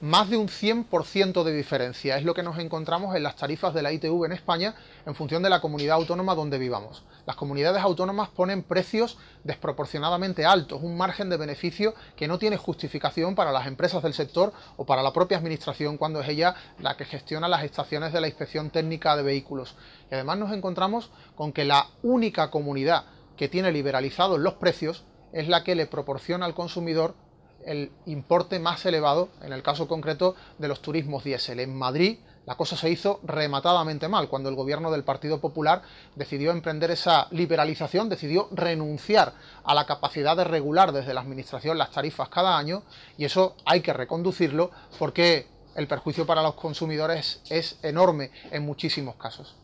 más de un 100% de diferencia. Es lo que nos encontramos en las tarifas de la ITV en España en función de la comunidad autónoma donde vivamos. Las comunidades autónomas ponen precios desproporcionadamente altos, un margen de beneficio que no tiene justificación para las empresas del sector o para la propia administración cuando es ella la que gestiona las estaciones de la inspección técnica de vehículos. Y además nos encontramos con que la única comunidad que tiene liberalizados los precios es la que le proporciona al consumidor el importe más elevado, en el caso concreto, de los turismos diésel. En Madrid la cosa se hizo rematadamente mal cuando el gobierno del Partido Popular decidió emprender esa liberalización, decidió renunciar a la capacidad de regular desde la Administración las tarifas cada año y eso hay que reconducirlo porque el perjuicio para los consumidores es enorme en muchísimos casos.